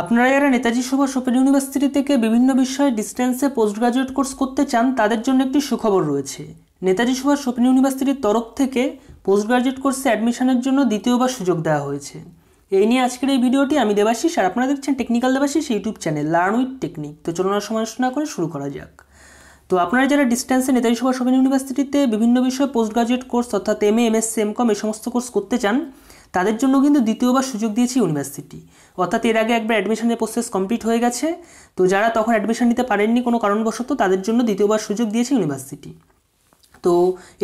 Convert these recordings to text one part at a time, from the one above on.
আপনারা যারা Netaji Subhash open university থেকে বিভিন্ন বিষয়ে ডিস্টেন্সে পোস্ট গ্রাজুয়েট কোর্স করতে চান তাদের জন্য একটি সুখবর রয়েছে নেতাজি সুভাষ ওপেন ইউনিভার্সিটির তরফ থেকে পোস্ট গ্রাজুয়েট কোর্সে অ্যাডমিশনের জন্য দ্বিতীয়বার সুযোগ দেওয়া হয়েছে এই নিয়ে আজকের এই ভিডিওটি আমি দেবাশিস আর আপনারা দেখছেন technical Debashis YouTube channel learn with technique তো চলনার সমালোচনা করে শুরু করা যাক তো আপনারা যারা ডিস্টেন্সে নেতাজি সুভাষ ওপেন ইউনিভার্সিটিতে বিভিন্ন বিষয়ে পোস্ট গ্রাজুয়েট কোর্স অর্থাৎ M A M S M com এই সমস্ত কোর্স করতে চান তাদের জন্য কিন্তু দ্বিতীয়বার সুযোগ দিয়েছে ইউনিভার্সিটি অর্থাৎ এর আগে একবার অ্যাডমিশনের প্রসেস কমপ্লিট হয়ে গেছে তো যারা তখন অ্যাডমিশন নিতে পারেননি কোনো কারণবশত তাদের জন্য দ্বিতীয়বার সুযোগ দিয়েছে ইউনিভার্সিটি তো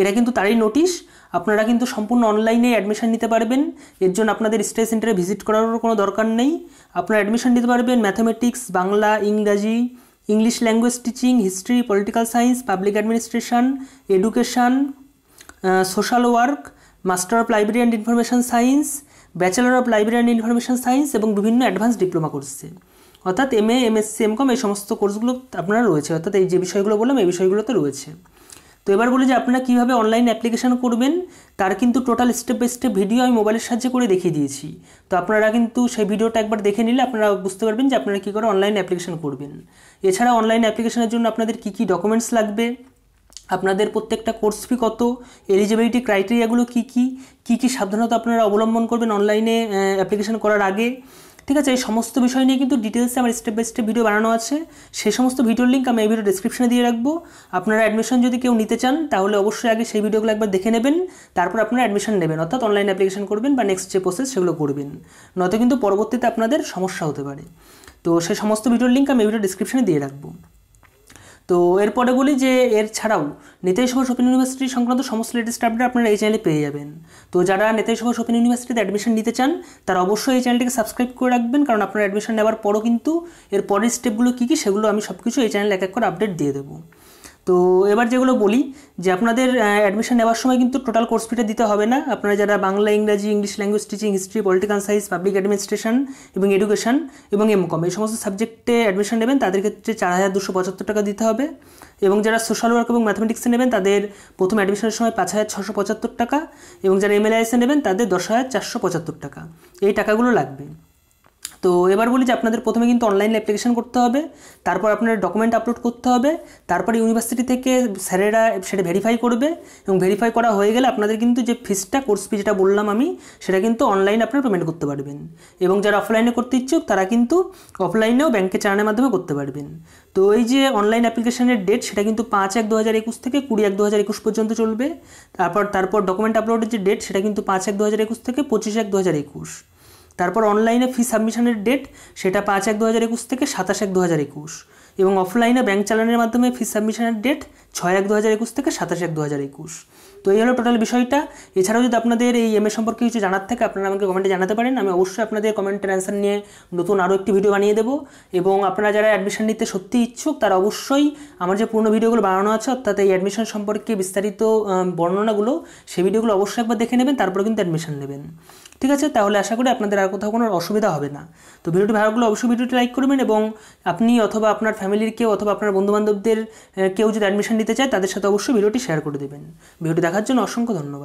এরা কিন্তু তারই নোটিশ আপনারা কিন্তু সম্পূর্ণ অনলাইনে অ্যাডমিশন নিতে পারবেন এর জন্য আপনাদের স্টেট সেন্টারে ভিজিট করারও কোনো দরকার নেই আপনারা অ্যাডমিশন নিতে পারবেন ম্যাথামেটিক্স বাংলা ইংরাজি English language teaching history political science public administration education social work master of library and information science bachelor of library and information science এবং বিভিন্ন অ্যাডভান্স ডিপ্লোমা কোর্সে অর্থাৎ M A M S C M com এই সমস্ত কোর্সগুলো আপনারা রয়েছে অর্থাৎ এই যে বিষয়গুলো বললাম এই বিষয়গুলোতে রয়েছে তো এবার বলি যে আপনারা কীভাবে অনলাইন অ্যাপ্লিকেশান করবেন তার কিন্তু total step by step video আমি মোবাইলের সাহায্যে করে দেখিয়ে দিয়েছি তো আপনারা কিন্তু সেই ভিডিওটা একবার দেখে নিলে আপনারা বুঝতে পারবেন যে আপনারা কী করে অনলাইন অ্যাপ্লিকেশান করবেন এছাড়া অনলাইন অ্যাপ্লিকেশানের জন্য আপনাদের কী কী ডকুমেন্টস লাগবে আপনাদের প্রত্যেকটা কোর্স ফি কত এলিজিবিলিটি ক্রাইটেরিয়াগুলো কি কি কি কি সাবধানতা আপনারা অবলম্বন করবেন অনলাইনে অ্যাপ্লিকেশন করার আগে ঠিক আছে এই সমস্ত বিষয় নিয়ে কিন্তু ডিটেলসে আমার স্টেপ বাই স্টেপ ভিডিও বানানো আছে সেই সমস্ত ভিডিওর লিঙ্ক আমি এই ভিডিও ডিসক্রিপশনে দিয়ে রাখবো আপনারা অ্যাডমিশন যদি কেউ নিতে চান তাহলে অবশ্যই আগে সেই ভিডিওগুলো একবার দেখে নেবেন তারপর আপনারা অ্যাডমিশন নেবেন অর্থাৎ অনলাইন অ্যাপ্লিকেশন করবেন বা নেক্সট যে প্রসেস সেগুলো করবেন নয়তো কিন্তু পরবর্তীতে আপনাদের সমস্যা হতে পারে তো সেই সমস্ত ভিডিওর লিঙ্ক আমি ভিডিও ডিসক্রিপশনে দিয়ে রাখবো তো এরপরে বলি যে এর ছাড়াও নেতাজি সুভাষ ওপেন ইউনিভার্সিটি সংক্রান্ত সমস্ত লেটেস্ট আপডেট আপনারা এই চ্যানেলে পেয়ে যাবেন তো যারা নেতাজি সুভাষ ওপেন ইউনিভার্সিটিতে অ্যাডমিশন নিতে চান তারা অবশ্যই এই চ্যানেলটিকে সাবস্ক্রাইব করে রাখবেন কারণ আপনারা অ্যাডমিশন নেওয়ার পরও কিন্তু এর পরের স্টেপগুলো কী কী সেগুলো আমি সব কিছু এই চ্যানেলে এক এক করে আপডেট দিয়ে দেবো তো এবার যেগুলো বলি যে আপনাদের অ্যাডমিশন নেওয়ার সময় কিন্তু টোটাল কোর্স ফিটা দিতে হবে না আপনারা যারা বাংলা ইংরাজি English language teaching history political science public administration এবং এডুকেশন এবং এমকম এই সমস্ত সাবজেক্টে অ্যাডমিশন নেবেন তাদের ক্ষেত্রে চার হাজার দুশো পঁচাত্তর টাকা দিতে হবে এবং যারা সোশ্যাল ওয়ার্ক এবং ম্যাথমেটিক্সে নেবেন তাদের প্রথম অ্যাডমিশনের সময় পাঁচ হাজার ছশো পঁচাত্তর টাকা এবং যারা এমএলআইএসে নেবেন তাদের দশ হাজার চারশো পঁচাত্তর টাকা এই টাকাগুলো লাগবে তো এবার বলি যে আপনাদের প্রথমে কিন্তু অনলাইন অ্যাপ্লিকেশান করতে হবে তারপর আপনার ডকুমেন্ট আপলোড করতে হবে তারপর ইউনিভার্সিটি থেকে স্যারেরা সেটা ভেরিফাই করবে এবং ভেরিফাই করা হয়ে গেলে আপনাদের কিন্তু যে ফিসটা কোর্স ফি যেটা বললাম আমি সেটা কিন্তু অনলাইনে আপনারা পেমেন্ট করতে পারবেন এবং যারা অফলাইনে করতে ইচ্ছুক তারা কিন্তু অফলাইনেও ব্যাংকে চালানোর মাধ্যমে করতে পারবেন তো এই যে অনলাইন অ্যাপ্লিকেশনের ডেট সেটা কিন্তু পাঁচ এক দু হাজার একুশ থেকে কুড়ি এক দু হাজার একুশ পর্যন্ত চলবে তারপর তারপর ডকুমেন্ট আপলোডের যে ডেট সেটা কিন্তু পাঁচ এক দু হাজার একুশ থেকে পঁচিশ এক দু হাজার একুশ তারপর অনলাইনে ফি সাবমিশনের ডেট সেটা পাঁচ এক দু হাজার একুশ থেকে সাতাশ এক দু হাজার একুশ এবং অফলাইনে ব্যাংক চালানের মাধ্যমে ফি সাবমিশনের ডেট ছয় এক দু হাজার একুশ থেকে সাতাশ এক দু হাজার একুশ তো এই হলো টোটাল বিষয়টা এছাড়াও যদি আপনাদের এই এম এ সম্পর্কে কিছু জানার থাকে আপনারা আমাকে কমেন্টে জানাতে পারেন আমি অবশ্যই আপনাদের কমেন্টের অ্যান্সার নিয়ে নতুন আরও একটি ভিডিও বানিয়ে দেবো এবং আপনারা যারা অ্যাডমিশন নিতে সত্যি ইচ্ছুক তারা অবশ্যই আমার যে পুরনো ভিডিওগুলো বানানো আছে অর্থাৎ এই অ্যাডমিশন সম্পর্কে বিস্তারিত বর্ণনাগুলো সেই ভিডিওগুলো অবশ্যই একবার দেখে নেবেন তারপরে কিন্তু অ্যাডমিশন নেবেন ঠিক আছে তাহলে আশা করি আপনাদের আর কোথাও কোনো অসুবিধা হবে না তো ভিডিওটি ভালো লাগলে অবশ্যই ভিডিওটি লাইক করবেন এবং আপনি অথবা আপনার ফ্যামিলির কেউ অথবা আপনার বন্ধুবান্ধবদের কেউ যদি অ্যাডমিশন নিতে চায় তাদের সাথে অবশ্যই ভিডিওটি শেয়ার করে দেবেন ভিডিওটি দেখার জন্য অসংখ্য ধন্যবাদ